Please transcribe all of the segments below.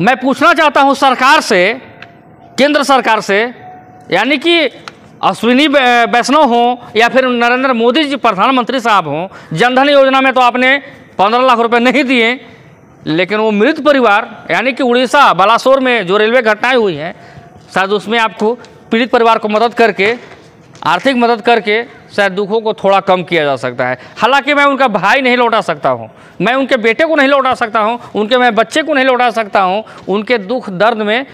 मैं पूछना चाहता हूँ सरकार से केंद्र सरकार से यानी कि अश्विनी वैष्णव हों या फिर नरेंद्र मोदी जी प्रधानमंत्री साहब हों जनधन योजना में तो आपने पंद्रह लाख रुपए नहीं दिए लेकिन वो मृत परिवार यानी कि उड़ीसा बालासोर में जो रेलवे घटनाएं हुई हैं शायद उसमें आपको पीड़ित परिवार को मदद करके आर्थिक मदद करके शायद दुखों को थोड़ा कम किया जा सकता है हालांकि मैं उनका भाई नहीं लौटा सकता हूँ मैं उनके बेटे को नहीं लौटा सकता हूँ उनके मैं बच्चे को नहीं लौटा सकता हूँ उनके दुख दर्द में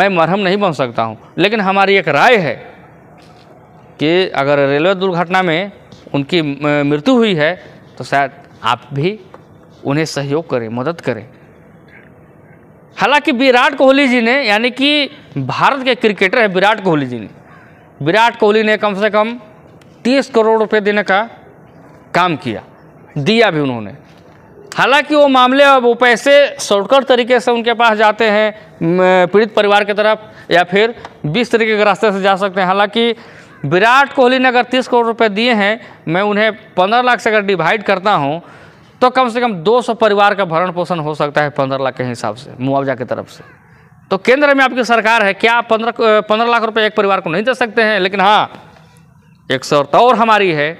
मैं मरहम नहीं बन सकता हूँ लेकिन हमारी एक राय है कि अगर रेलवे दुर्घटना में उनकी मृत्यु हुई है तो शायद आप भी उन्हें सहयोग करें मदद करें हालांकि विराट कोहली जी ने यानी कि भारत के क्रिकेटर है विराट कोहली जी ने विराट कोहली ने कम से कम तीस करोड़ रुपए देने का काम किया दिया भी उन्होंने हालांकि वो मामले अब वो पैसे शॉर्टकट तरीके से उनके पास जाते हैं पीड़ित परिवार की तरफ या फिर बीस तरीके के रास्ते से जा सकते हैं हालांकि विराट कोहली ने अगर तीस करोड़ रुपए दिए हैं मैं उन्हें पंद्रह लाख से अगर डिवाइड करता हूँ तो कम से कम सौ परिवार का भरण पोषण हो सकता है पंद्रह लाख के हिसाब से मुआवजा की तरफ से तो केंद्र में आपकी सरकार है क्या पंद्रह पंद्रह लाख रुपए एक परिवार को नहीं दे सकते हैं लेकिन हाँ एक शर्त तो और हमारी है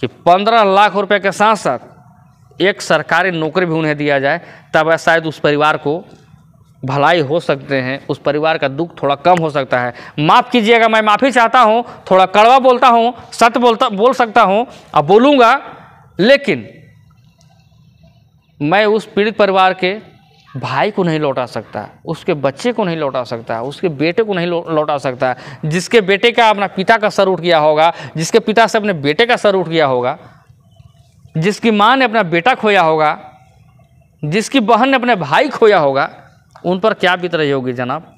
कि पंद्रह लाख रुपए के साथ साथ एक सरकारी नौकरी भी उन्हें दिया जाए तब शायद उस परिवार को भलाई हो सकते हैं उस परिवार का दुख थोड़ा कम हो सकता है माफ़ कीजिएगा मैं माफ़ी चाहता हूँ थोड़ा कड़वा बोलता हूँ सत्य बोलता बोल सकता हूँ अब बोलूँगा लेकिन मैं उस पीड़ित परिवार के भाई को नहीं लौटा सकता उसके बच्चे को नहीं लौटा सकता उसके बेटे को नहीं लौटा सकता जिसके बेटे का अपना पिता का सर उठ गया होगा जिसके पिता से अपने बेटे का सर उठ गया होगा जिसकी माँ ने अपना बेटा खोया होगा जिसकी बहन ने अपने भाई खोया होगा उन पर क्या बीत रही होगी जनाब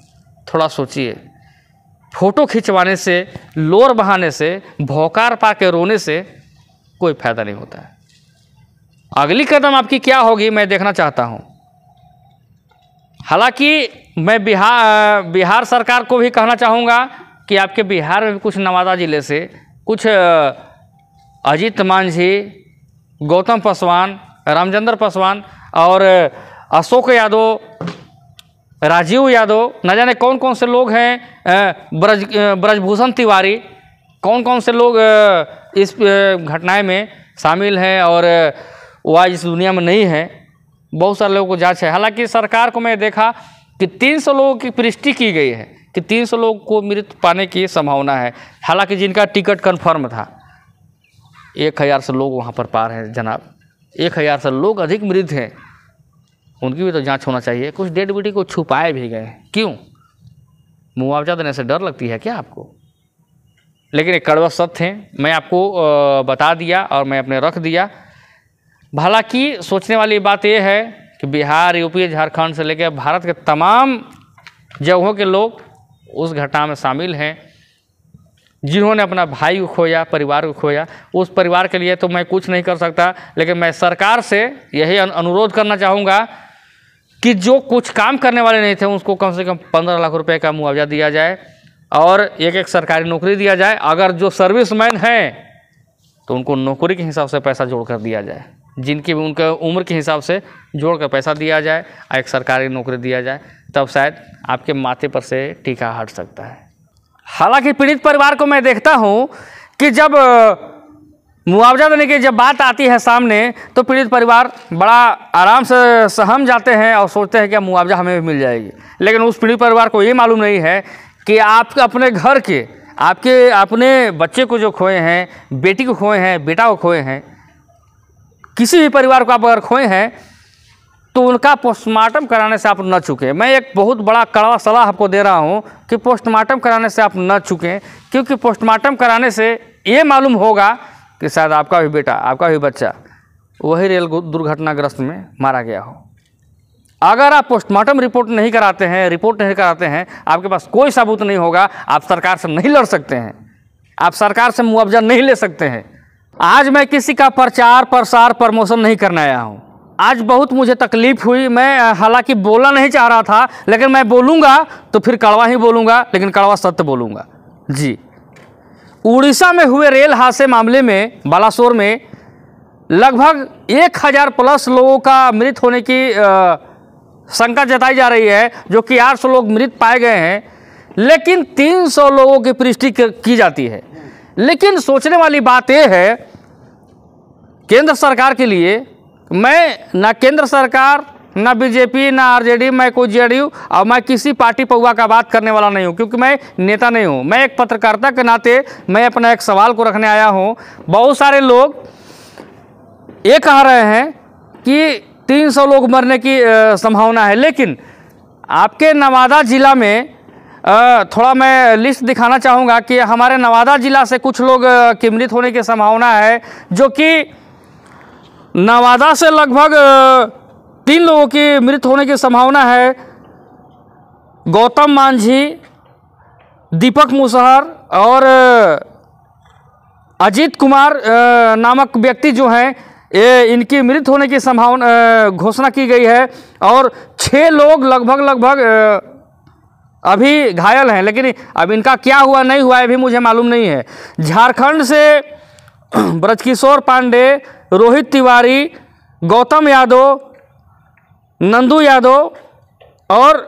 थोड़ा सोचिए फ़ोटो खिंचवाने से लोर बहाने से भौकार पा के रोने से कोई फ़ायदा नहीं होता है अगली कदम आपकी क्या होगी मैं देखना चाहता हूँ हालांकि मैं बिहार बिहार सरकार को भी कहना चाहूँगा कि आपके बिहार में कुछ नवादा ज़िले से कुछ अजीत मांझी गौतम पासवान रामचंद्र पासवान और अशोक यादव राजीव यादव न जाने कौन कौन से लोग हैं ब्रज ब्रजभूषण तिवारी कौन कौन से लोग इस घटनाएं में शामिल हैं और वह इस दुनिया में नहीं हैं बहुत सारे लोगों को जांच है हालांकि सरकार को मैं देखा कि 300 लोगों की पृष्टि की गई है कि 300 लोगों को मृत पाने की संभावना है हालांकि जिनका टिकट कन्फर्म था एक हज़ार से लोग वहाँ पर पार हैं जनाब एक हज़ार से लोग अधिक मृत हैं उनकी भी तो जांच होना चाहिए कुछ डेड बॉडी को छुपाए भी गए क्यों मुआवजा देने से डर लगती है क्या आपको लेकिन एक कड़वा सत्य है मैं आपको बता दिया और मैं अपने रख दिया हालांकि सोचने वाली बात यह है कि बिहार यूपी झारखंड से लेकर भारत के तमाम जगहों के लोग उस घटना में शामिल हैं जिन्होंने अपना भाई को खोया परिवार को खोया उस परिवार के लिए तो मैं कुछ नहीं कर सकता लेकिन मैं सरकार से यही अनुरोध करना चाहूँगा कि जो कुछ काम करने वाले नहीं थे उसको कम से कम पंद्रह लाख रुपए का मुआवजा दिया जाए और एक एक सरकारी नौकरी दिया जाए अगर जो सर्विसमैन हैं तो उनको नौकरी के हिसाब से पैसा जोड़ कर दिया जाए जिनकी भी उनका उम्र के हिसाब से जोड़ कर पैसा दिया जाए और एक सरकारी नौकरी दिया जाए तब शायद आपके माथे पर से टीका हट सकता है हालांकि पीड़ित परिवार को मैं देखता हूँ कि जब मुआवजा देने की जब बात आती है सामने तो पीड़ित परिवार बड़ा आराम से सहम जाते हैं और सोचते हैं कि अब मुआवजा हमें भी मिल जाएगी लेकिन उस पीड़ित परिवार को ये मालूम नहीं है कि आप अपने घर के आपके अपने बच्चे को जो खोए हैं बेटी को खोए हैं बेटा को खोए हैं किसी भी परिवार को आप अगर खोए हैं तो उनका पोस्टमार्टम कराने से आप न चुके मैं एक बहुत बड़ा कड़वा सलाह आपको दे रहा हूँ कि पोस्टमार्टम कराने से आप न चुके क्योंकि पोस्टमार्टम कराने से ये मालूम होगा कि शायद आपका भी बेटा आपका भी बच्चा वही रेल दुर्घटनाग्रस्त में मारा गया हो अगर आप पोस्टमार्टम रिपोर्ट नहीं कराते हैं रिपोर्ट नहीं कराते हैं आपके पास कोई सबूत नहीं होगा आप सरकार से नहीं लड़ सकते हैं आप सरकार से मुआवजा नहीं ले सकते हैं आज मैं किसी का प्रचार प्रसार प्रमोशन नहीं करने आया हूँ आज बहुत मुझे तकलीफ़ हुई मैं हालांकि बोलना नहीं चाह रहा था लेकिन मैं बोलूँगा तो फिर कड़वा ही बोलूँगा लेकिन कड़वा सत्य बोलूँगा जी उड़ीसा में हुए रेल हादसे मामले में बालासोर में लगभग एक हज़ार प्लस लोगों का मृत होने की शंका जताई जा रही है जो कि आठ सौ लोग मृत पाए गए हैं लेकिन तीन सौ लोगों की पृष्टि की जाती है लेकिन सोचने वाली बात यह है केंद्र सरकार के लिए मैं ना केंद्र सरकार ना बीजेपी ना आरजेडी मैं कोई जेडीयू और मैं किसी पार्टी पौवा का बात करने वाला नहीं हूँ क्योंकि मैं नेता नहीं हूँ मैं एक पत्रकारिता के नाते मैं अपना एक सवाल को रखने आया हूँ बहुत सारे लोग ये कह रहे हैं कि 300 लोग मरने की संभावना है लेकिन आपके नवादा ज़िला में थोड़ा मैं लिस्ट दिखाना चाहूँगा कि हमारे नवादा ज़िला से कुछ लोग किमृत होने की संभावना है जो कि नवादा से लगभग तीन लोगों की मृत होने की संभावना है गौतम मांझी दीपक मुसहर और अजीत कुमार नामक व्यक्ति जो हैं ये इनकी मृत होने की संभावना घोषणा की गई है और छः लोग लगभग लगभग अभी घायल हैं लेकिन अब इनका क्या हुआ नहीं हुआ अभी भी मुझे मालूम नहीं है झारखंड से ब्रजकिशोर पांडे रोहित तिवारी गौतम यादव नंदू यादव और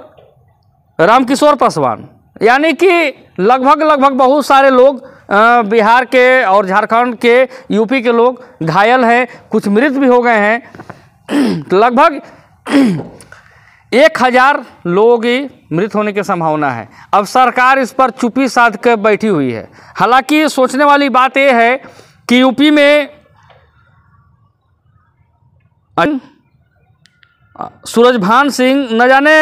रामकिशोर पासवान यानी कि लगभग लगभग बहुत सारे लोग बिहार के और झारखंड के यूपी के लोग घायल हैं कुछ मृत भी हो गए हैं लगभग एक हज़ार लोगों की मृत होने की संभावना है अब सरकार इस पर चुप्पी साध कर बैठी हुई है हालांकि सोचने वाली बात यह है कि यूपी में सूरजभान सिंह न जाने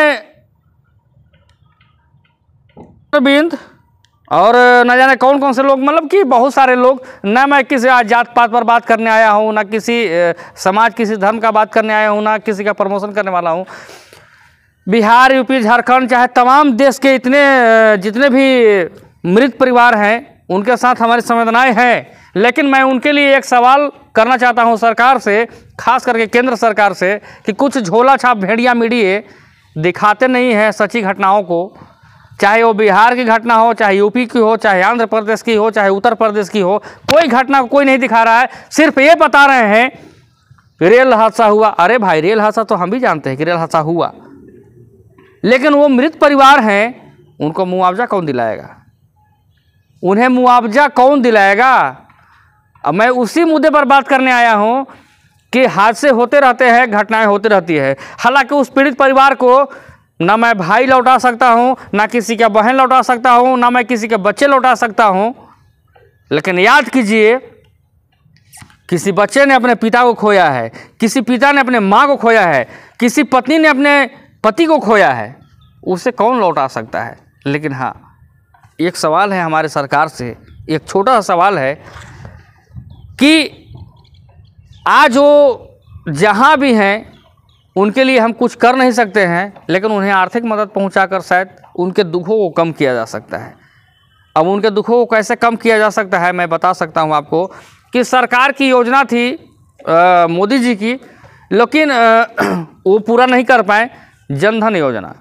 बिंद और न जाने कौन कौन से लोग मतलब कि बहुत सारे लोग ना मैं किसी जात पात पर बात करने आया हूँ ना किसी समाज किसी धर्म का बात करने आया हूँ ना किसी का प्रमोशन करने वाला हूँ बिहार यूपी झारखंड चाहे तमाम देश के इतने जितने भी मृत परिवार हैं उनके साथ हमारी संवेदनाएं हैं लेकिन मैं उनके लिए एक सवाल करना चाहता हूं सरकार से खास करके केंद्र सरकार से कि कुछ झोला छाप भेड़िया मीडिए दिखाते नहीं हैं सच्ची घटनाओं को चाहे वो बिहार की घटना हो चाहे यूपी की हो चाहे आंध्र प्रदेश की हो चाहे उत्तर प्रदेश की हो कोई घटना कोई नहीं दिखा रहा है सिर्फ ये बता रहे हैं रेल हादसा हुआ अरे भाई रेल हादसा तो हम भी जानते हैं कि रेल हादसा हुआ लेकिन वो मृत परिवार हैं उनको मुआवजा कौन दिलाएगा उन्हें मुआवजा कौन दिलाएगा अब मैं उसी मुद्दे पर बात करने आया हूँ कि हादसे होते रहते हैं घटनाएं होती रहती है हालांकि उस पीड़ित परिवार को ना मैं भाई लौटा सकता हूँ ना किसी का बहन लौटा सकता हूँ ना मैं किसी के बच्चे लौटा सकता हूँ लेकिन याद कीजिए किसी बच्चे ने अपने पिता को खोया है किसी पिता ने अपने माँ को खोया है किसी पत्नी ने अपने पति को खोया है उसे कौन लौटा सकता है लेकिन हाँ एक सवाल है हमारे सरकार से एक छोटा सा सवाल है कि आज वो जहाँ भी हैं उनके लिए हम कुछ कर नहीं सकते हैं लेकिन उन्हें आर्थिक मदद पहुंचाकर शायद उनके दुखों को कम किया जा सकता है अब उनके दुखों को कैसे कम किया जा सकता है मैं बता सकता हूं आपको कि सरकार की योजना थी मोदी जी की लेकिन वो पूरा नहीं कर पाए जनधन योजना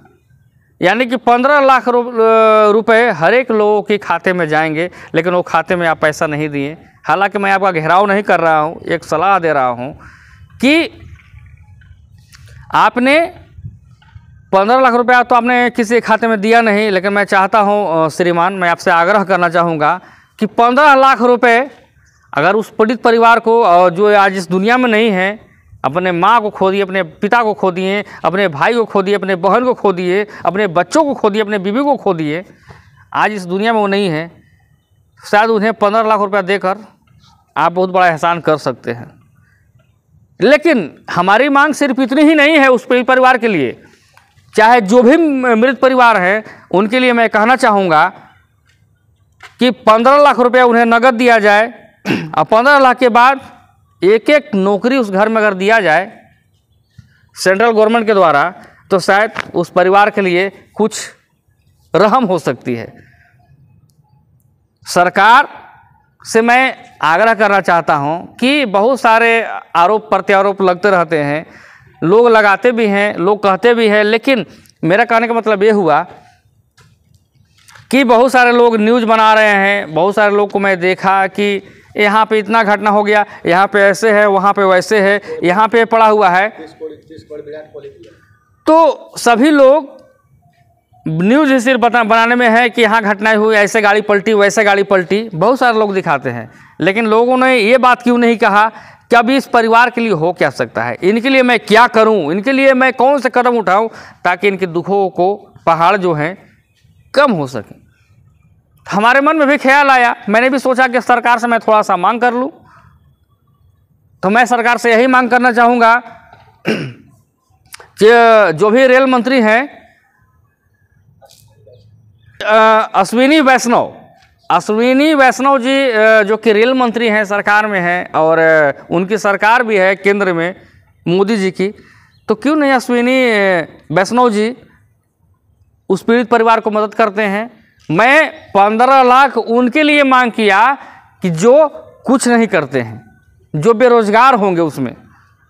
यानी कि पंद्रह लाख रुपए हर एक लोगों के खाते में जाएंगे लेकिन वो खाते में आप पैसा नहीं दिए हालांकि मैं आपका घेराव नहीं कर रहा हूँ एक सलाह दे रहा हूँ कि आपने पंद्रह लाख रुपया तो आपने किसी खाते में दिया नहीं लेकिन मैं चाहता हूँ श्रीमान मैं आपसे आग्रह करना चाहूँगा कि पंद्रह लाख रुपये अगर उस पीड़ित परिवार को जो आज इस दुनिया में नहीं है अपने माँ को खो दिए अपने पिता को खो दिए अपने भाई को खो दिए अपने बहन को खो दिए अपने बच्चों को खो दिए अपने बीवी को खो दिए आज इस दुनिया में वो नहीं है शायद उन्हें पंद्रह लाख रुपया देकर आप बहुत बड़ा एहसान कर सकते हैं लेकिन हमारी मांग सिर्फ इतनी ही नहीं है उस परिवार के लिए चाहे जो भी मृत परिवार हैं उनके लिए मैं कहना चाहूँगा कि पंद्रह लाख रुपया उन्हें नगद दिया जाए और पंद्रह लाख के बाद एक एक नौकरी उस घर में अगर दिया जाए सेंट्रल गवर्नमेंट के द्वारा तो शायद उस परिवार के लिए कुछ रहम हो सकती है सरकार से मैं आग्रह करना चाहता हूं कि बहुत सारे आरोप प्रत्यारोप लगते रहते हैं लोग लगाते भी हैं लोग कहते भी हैं लेकिन मेरा कहने का मतलब ये हुआ कि बहुत सारे लोग न्यूज़ बना रहे हैं बहुत सारे लोग को मैं देखा कि यहाँ पे इतना घटना हो गया यहाँ पे ऐसे है वहाँ पे वैसे है यहाँ पे पड़ा हुआ है तो सभी लोग न्यूज सिर्फ बता बनाने में है कि यहाँ घटनाएं हुई ऐसे गाड़ी पलटी वैसे गाड़ी पलटी बहुत सारे लोग दिखाते हैं लेकिन लोगों ने ये बात क्यों नहीं कहा कि अभी इस परिवार के लिए हो क्या सकता है इनके लिए मैं क्या करूँ इनके लिए मैं कौन से कदम उठाऊँ ताकि इनके दुखों को पहाड़ जो हैं कम हो सकें हमारे मन में भी ख्याल आया मैंने भी सोचा कि सरकार से मैं थोड़ा सा मांग कर लूँ तो मैं सरकार से यही मांग करना चाहूँगा कि जो भी रेल मंत्री हैं अश्विनी वैष्णव अश्विनी वैष्णव जी जो कि रेल मंत्री हैं सरकार में हैं और उनकी सरकार भी है केंद्र में मोदी जी की तो क्यों नहीं अश्विनी वैष्णव जी उस पीड़ित परिवार को मदद करते हैं मैं पंद्रह लाख उनके लिए मांग किया कि जो कुछ नहीं करते हैं जो बेरोज़गार होंगे उसमें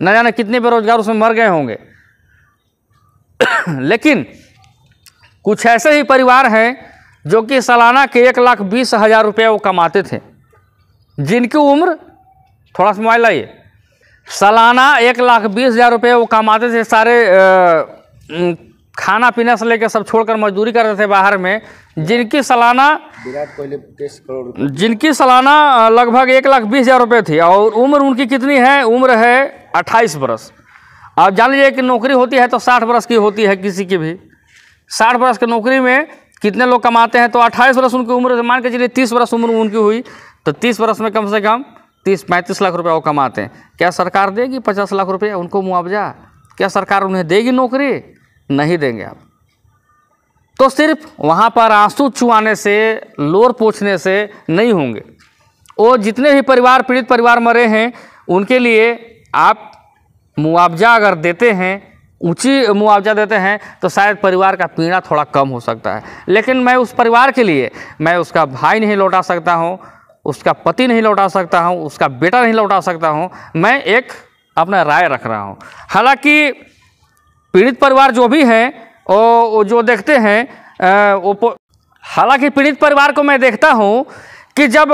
न जाने कितने बेरोज़गार उसमें मर गए होंगे लेकिन कुछ ऐसे ही परिवार हैं जो कि सालाना के एक लाख बीस हज़ार रुपये वो कमाते थे जिनकी उम्र थोड़ा सा मोबाइल लाइए सालाना एक लाख बीस हज़ार रुपये वो कमाते थे सारे आ, खाना पीना से लेकर सब छोड़कर मजदूरी कर रहे थे बाहर में जिनकी सालाना विराट कोहली करोड़ जिनकी सालाना लगभग एक लाख बीस हज़ार रुपये थी और उम्र उनकी कितनी है उम्र है अट्ठाईस बरस आप जान लीजिए कि नौकरी होती है तो साठ बरस की होती है किसी की भी साठ बरस की नौकरी में कितने लोग कमाते हैं तो अट्ठाईस बरस उनकी उम्र मान के चलिए तीस बरस उम्र उनकी हुई तो तीस बरस में कम से कम तीस पैंतीस लाख रुपया वो कमाते हैं क्या सरकार देगी पचास लाख रुपये उनको मुआवजा क्या सरकार उन्हें देगी नौकरी नहीं देंगे आप तो सिर्फ वहाँ पर आंसू चुआने से लोर पोछने से नहीं होंगे वो जितने भी परिवार पीड़ित परिवार मरे हैं उनके लिए आप मुआवजा अगर देते हैं ऊँची मुआवजा देते हैं तो शायद परिवार का पीड़ा थोड़ा कम हो सकता है लेकिन मैं उस परिवार के लिए मैं उसका भाई नहीं लौटा सकता हूँ उसका पति नहीं लौटा सकता हूँ उसका बेटा नहीं लौटा सकता हूँ मैं एक अपना राय रख रहा हूँ हालांकि पीड़ित परिवार जो भी है वो जो देखते हैं वो हालांकि पीड़ित परिवार को मैं देखता हूँ कि जब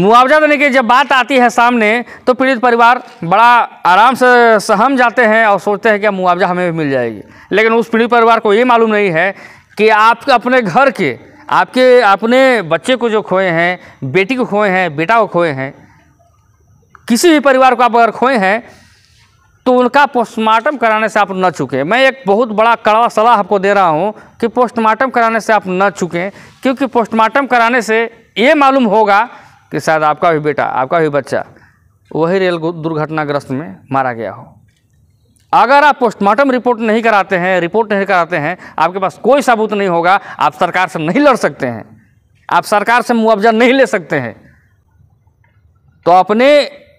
मुआवजा देने की जब बात आती है सामने तो पीड़ित परिवार बड़ा आराम से सहम जाते हैं और सोचते हैं कि मुआवजा हमें भी मिल जाएगी लेकिन उस पीड़ित परिवार को ये मालूम नहीं है कि आप अपने घर के आपके अपने बच्चे को जो खोए हैं बेटी को खोए हैं बेटा को खोए हैं किसी भी परिवार को आप अगर खोए हैं तो उनका पोस्टमार्टम कराने से आप न चुके मैं एक बहुत बड़ा कड़वा सलाह आपको दे रहा हूँ कि पोस्टमार्टम कराने से आप न चुकें क्योंकि पोस्टमार्टम कराने से ये मालूम होगा कि शायद आपका भी बेटा आपका भी बच्चा वही रेल दुर्घटनाग्रस्त में मारा गया हो अगर आप पोस्टमार्टम रिपोर्ट नहीं कराते हैं रिपोर्ट नहीं कराते हैं आपके पास कोई सबूत नहीं होगा आप सरकार से नहीं लड़ सकते हैं आप सरकार से मुआवजा नहीं ले सकते हैं तो अपने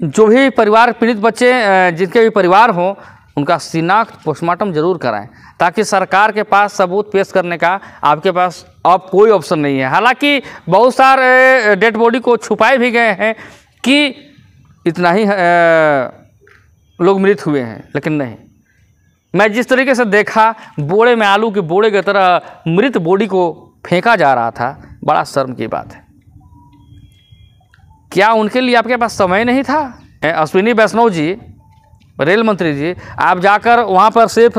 जो भी परिवार पीड़ित बच्चे जिनके भी परिवार हों उनका शिनाख्त पोस्टमार्टम जरूर कराएं ताकि सरकार के पास सबूत पेश करने का आपके पास अब कोई ऑप्शन नहीं है हालांकि बहुत सारे डेड बॉडी को छुपाए भी गए हैं कि इतना ही लोग मृत हुए हैं लेकिन नहीं मैं जिस तरीके से देखा बोड़े में आलू के बोड़े की तरह मृत बॉडी को फेंका जा रहा था बड़ा शर्म की बात है क्या उनके लिए आपके पास समय नहीं था अश्विनी वैष्णव जी रेल मंत्री जी आप जाकर वहाँ पर सिर्फ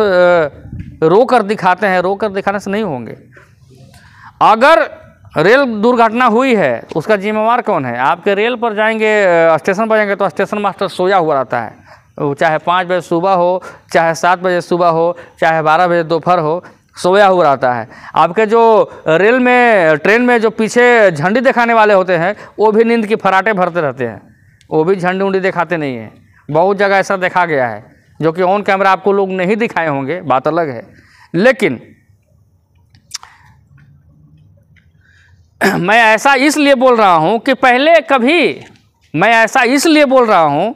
रो कर दिखाते हैं रो कर दिखाने से नहीं होंगे अगर रेल दुर्घटना हुई है उसका जिम्मेवार कौन है आपके रेल पर जाएंगे स्टेशन पर जाएंगे तो स्टेशन मास्टर सोया हुआ रहता है चाहे पाँच बजे सुबह हो चाहे सात बजे सुबह हो चाहे बारह बजे दोपहर हो सोया हुआ रहता है आपके जो रेल में ट्रेन में जो पीछे झंडी दिखाने वाले होते हैं वो भी नींद की फराटे भरते रहते हैं वो भी झंडी उंडी दिखाते नहीं हैं बहुत जगह ऐसा देखा गया है जो कि ऑन कैमरा आपको लोग नहीं दिखाए होंगे बात अलग है लेकिन मैं ऐसा इसलिए बोल रहा हूँ कि पहले कभी मैं ऐसा इसलिए बोल रहा हूँ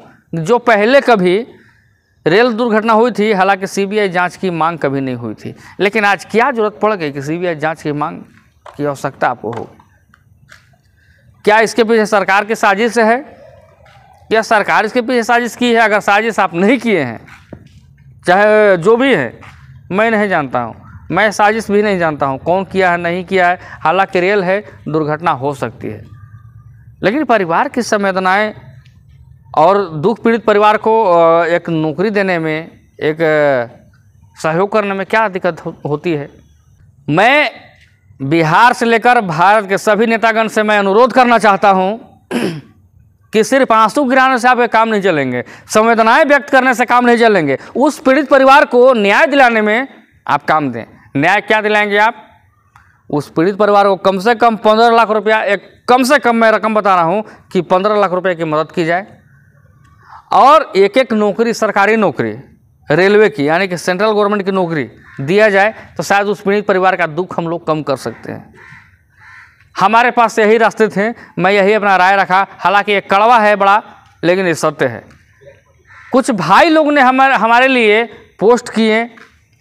जो पहले कभी रेल दुर्घटना हुई थी हालांकि सीबीआई जांच की मांग कभी नहीं हुई थी लेकिन आज क्या जरूरत पड़ गई कि सीबीआई जांच की मांग की आवश्यकता आपको हो क्या इसके पीछे सरकार की साजिश है या सरकार इसके पीछे साजिश की है अगर साजिश आप नहीं किए हैं चाहे जो भी है मैं नहीं जानता हूँ मैं साजिश भी नहीं जानता हूँ कौन किया है नहीं किया है हालांकि रेल है दुर्घटना हो सकती है लेकिन परिवार की संवेदनाएँ और दुख पीड़ित परिवार को एक नौकरी देने में एक सहयोग करने में क्या दिक्कत हो, होती है मैं बिहार से लेकर भारत के सभी नेतागण से मैं अनुरोध करना चाहता हूँ कि सिर्फ आंसू गिराने से एक काम नहीं चलेंगे संवेदनाएं व्यक्त करने से काम नहीं चलेंगे उस पीड़ित परिवार को न्याय दिलाने में आप काम दें न्याय क्या दिलाएंगे आप उस पीड़ित परिवार को कम से कम पंद्रह लाख रुपया एक कम से कम मैं रकम बता रहा हूँ कि पंद्रह लाख रुपये की मदद की जाए और एक एक नौकरी सरकारी नौकरी रेलवे की यानी कि सेंट्रल गवर्नमेंट की नौकरी दिया जाए तो शायद उस पीड़ित परिवार का दुख हम लोग कम कर सकते हैं हमारे पास यही रास्ते थे मैं यही अपना राय रखा हालांकि ये कड़वा है बड़ा लेकिन ये सत्य है कुछ भाई लोग ने हमारे हमारे लिए पोस्ट किए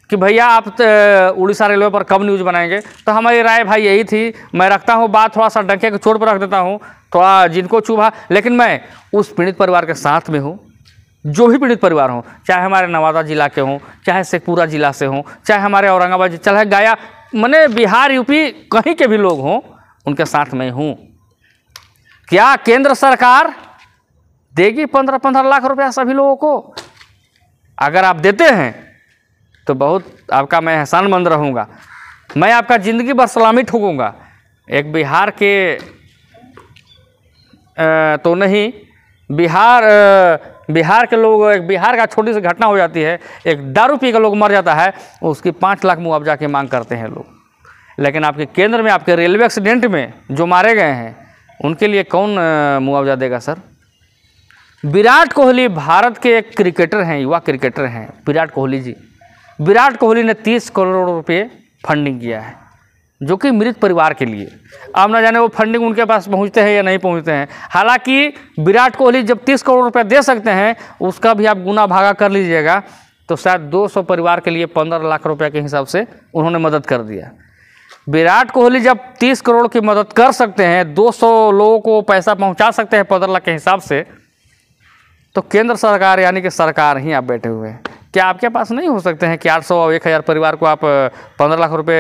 कि भैया आप तो, उड़ीसा रेलवे पर कब न्यूज़ बनाएंगे तो हमारी राय भाई यही थी मैं रखता हूँ बात थोड़ा सा डंके के चोट पर रख देता हूँ थोड़ा जिनको चूभा लेकिन मैं उस पीड़ित परिवार के साथ में हूँ जो भी पीड़ित परिवार हों चाहे हमारे नवादा ज़िला के हों चाहे शेखपुरा ज़िला से हों चाहे हमारे औरंगाबाद चाहे गया मैंने बिहार यूपी कहीं के भी लोग हों उनके साथ में हूँ क्या केंद्र सरकार देगी पंद्रह पंद्रह लाख रुपया सभी लोगों को अगर आप देते हैं तो बहुत आपका मैं एहसानमंद रहूँगा मैं आपका ज़िंदगी भर सलामी ठूकूँगा एक बिहार के आ, तो नहीं बिहार आ, बिहार के लोग एक बिहार का छोटी सी घटना हो जाती है एक दारू पी का लोग मर जाता है उसकी पाँच लाख मुआवजा की मांग करते हैं लोग लेकिन आपके केंद्र में आपके रेलवे एक्सीडेंट में जो मारे गए हैं उनके लिए कौन मुआवजा देगा सर विराट कोहली भारत के एक क्रिकेटर हैं युवा क्रिकेटर हैं विराट कोहली जी विराट कोहली ने तीस करोड़ रुपये फंडिंग किया है जो कि मृत परिवार के लिए आप ना जाने वो फंडिंग उनके पास पहुंचते हैं या नहीं पहुंचते हैं हालांकि विराट कोहली जब तीस करोड़ रुपये दे सकते हैं उसका भी आप गुना भागा कर लीजिएगा तो शायद 200 परिवार के लिए 15 लाख रुपये के हिसाब से उन्होंने मदद कर दिया विराट कोहली जब 30 करोड़ की मदद कर सकते हैं 200 लोगों को पैसा पहुंचा सकते हैं पंद्रह लाख के हिसाब से तो केंद्र सरकार यानी कि सरकार ही आप बैठे हुए हैं क्या आपके पास नहीं हो सकते हैं कि आठ सौ और एक हज़ार परिवार को आप पंद्रह लाख रुपए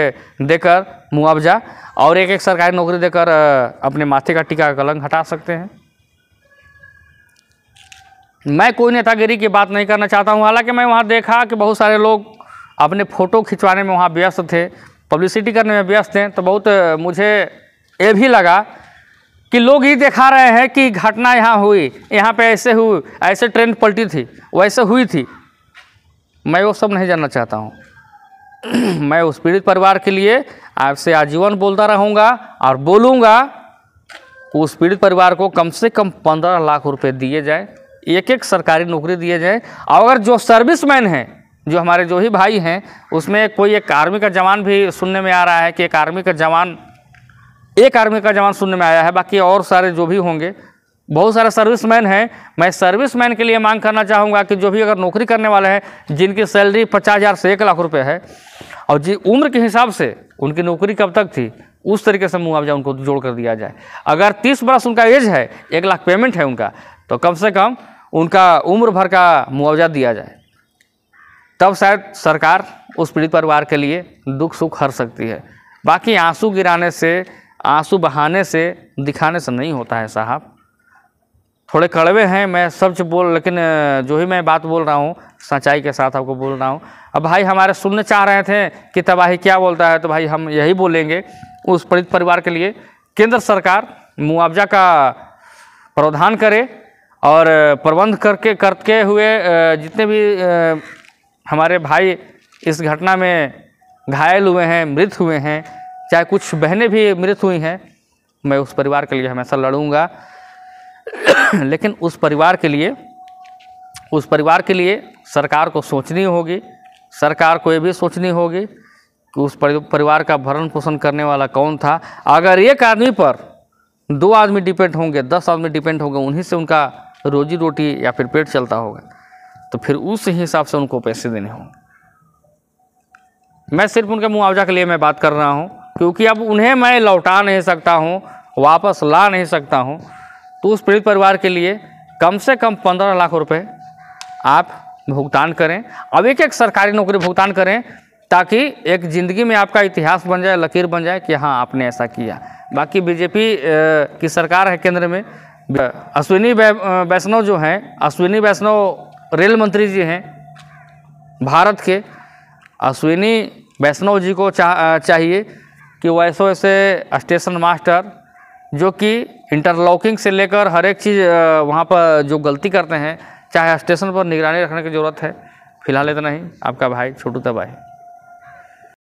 देकर मुआवजा और एक एक सरकारी नौकरी देकर अपने माथे का टीका कलंक हटा सकते हैं मैं कोई नेतागिरी की बात नहीं करना चाहता हूँ हालांकि मैं वहाँ देखा कि बहुत सारे लोग अपने फ़ोटो खिंचवाने में वहाँ व्यस्त थे पब्लिसिटी करने में व्यस्त थे तो बहुत मुझे ये भी लगा कि लोग ये दिखा रहे हैं कि घटना यहाँ हुई यहाँ पे ऐसे हुई ऐसे ट्रेंड पलटी थी वैसे हुई थी मैं वो सब नहीं जानना चाहता हूँ मैं उस पीड़ित परिवार के लिए आपसे आजीवन बोलता रहूँगा और बोलूँगा उस पीड़ित परिवार को कम से कम पंद्रह लाख रुपए दिए जाए एक एक सरकारी नौकरी दिए जाए और अगर जो सर्विसमैन हैं जो हमारे जो ही भाई हैं उसमें कोई एक आर्मी का जवान भी सुनने में आ रहा है कि एक आर्मी का जवान एक आर्मी का जवान सुनने में आया है बाकी और सारे जो भी होंगे बहुत सारे सर्विसमैन हैं मैं सर्विसमैन के लिए मांग करना चाहूँगा कि जो भी अगर नौकरी करने वाले हैं जिनकी सैलरी पचास हज़ार से एक लाख रुपए है और जी उम्र के हिसाब से उनकी नौकरी कब तक थी उस तरीके से मुआवजा उनको जोड़ कर दिया जाए अगर तीस बरस उनका एज है एक लाख पेमेंट है उनका तो कम से कम उनका उम्र भर का मुआवजा दिया जाए तब शायद सरकार उस पीड़ित परिवार के लिए दुख सुख हर सकती है बाकी आंसू गिराने से आंसू बहाने से दिखाने से नहीं होता है साहब थोड़े कड़वे हैं मैं सब बोल लेकिन जो ही मैं बात बोल रहा हूँ सच्चाई के साथ आपको बोल रहा हूँ अब भाई हमारे सुनने चाह रहे थे कि तबाही क्या बोलता है तो भाई हम यही बोलेंगे उस पीड़ित परिवार के लिए केंद्र सरकार मुआवजा का प्रावधान करे और प्रबंध करके करते हुए जितने भी हमारे भाई इस घटना में घायल हुए हैं मृत हुए हैं चाहे कुछ बहनें भी मृत हुई हैं मैं उस परिवार के लिए हमेशा लड़ूंगा लेकिन उस परिवार के लिए उस परिवार के लिए सरकार को सोचनी होगी सरकार को ये भी सोचनी होगी कि उस परिवार का भरण पोषण करने वाला कौन था अगर एक आदमी पर दो आदमी डिपेंड होंगे दस आदमी डिपेंड होंगे उन्हीं से उनका रोजी रोटी या फिर पेट चलता होगा तो फिर उस हिसाब से उनको पैसे देने होंगे मैं सिर्फ उनके मुआवजा के लिए मैं बात कर रहा हूँ क्योंकि अब उन्हें मैं लौटा नहीं सकता हूँ वापस ला नहीं सकता हूँ तो उस पीड़ित परिवार के लिए कम से कम पंद्रह लाख रुपए आप भुगतान करें अब एक एक सरकारी नौकरी भुगतान करें ताकि एक ज़िंदगी में आपका इतिहास बन जाए लकीर बन जाए कि हाँ आपने ऐसा किया बाकी बीजेपी की सरकार है केंद्र में अश्विनी वैष्णव जो हैं अश्विनी वैष्णव रेल मंत्री जी हैं भारत के अश्विनी वैष्णव जी को चा, चाहिए कि वो ऐसे ऐसे स्टेशन मास्टर जो कि इंटरलॉकिंग से लेकर हर एक चीज़ वहाँ पर जो गलती करते हैं चाहे स्टेशन पर निगरानी रखने की ज़रूरत है फिलहाल इतना ही आपका भाई छोटू तबाही